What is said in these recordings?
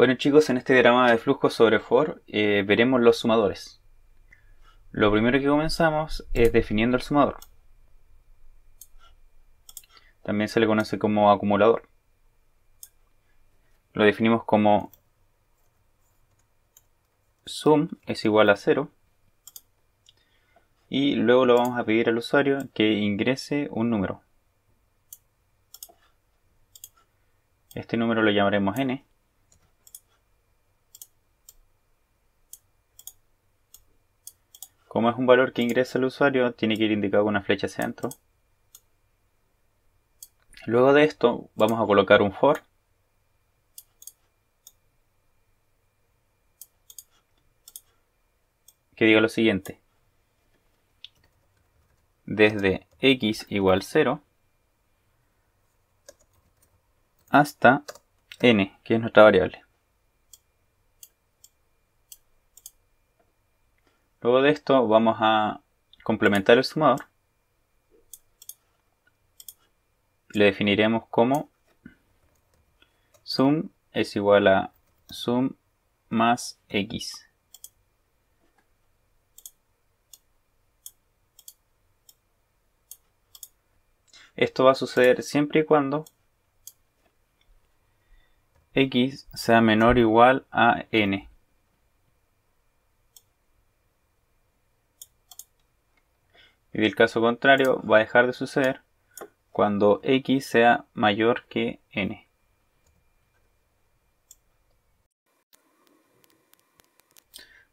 Bueno chicos, en este diagrama de flujo sobre for eh, veremos los sumadores. Lo primero que comenzamos es definiendo el sumador. También se le conoce como acumulador. Lo definimos como sum es igual a 0 y luego lo vamos a pedir al usuario que ingrese un número. Este número lo llamaremos n Como es un valor que ingresa el usuario, tiene que ir indicado con una flecha centro. Luego de esto, vamos a colocar un for. Que diga lo siguiente. Desde x igual 0 hasta n, que es nuestra variable. Luego de esto vamos a complementar el sumador. Le definiremos como sum es igual a sum más x. Esto va a suceder siempre y cuando x sea menor o igual a n. y el caso contrario va a dejar de suceder cuando x sea mayor que n.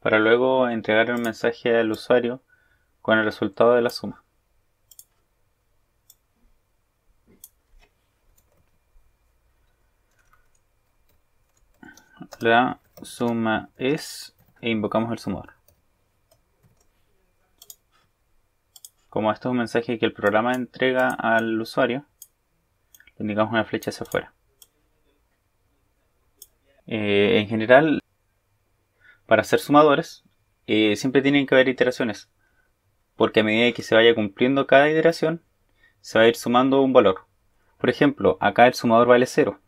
Para luego entregar el mensaje al usuario con el resultado de la suma. La suma es e invocamos el sumador. Como esto es un mensaje que el programa entrega al usuario, le indicamos una flecha hacia afuera. Eh, en general, para hacer sumadores, eh, siempre tienen que haber iteraciones, porque a medida que se vaya cumpliendo cada iteración, se va a ir sumando un valor. Por ejemplo, acá el sumador vale 0.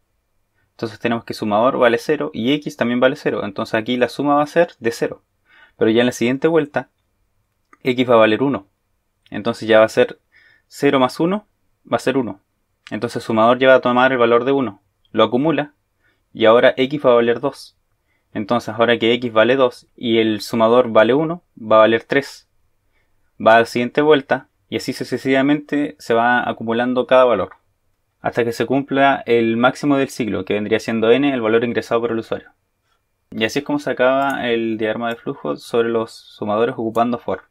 Entonces tenemos que sumador vale 0 y x también vale 0. Entonces aquí la suma va a ser de 0. Pero ya en la siguiente vuelta, x va a valer 1. Entonces ya va a ser 0 más 1, va a ser 1. Entonces el sumador lleva a tomar el valor de 1. Lo acumula. Y ahora x va a valer 2. Entonces ahora que x vale 2 y el sumador vale 1, va a valer 3. Va a la siguiente vuelta y así sucesivamente se va acumulando cada valor. Hasta que se cumpla el máximo del ciclo, que vendría siendo n, el valor ingresado por el usuario. Y así es como se acaba el diagrama de flujo sobre los sumadores ocupando for.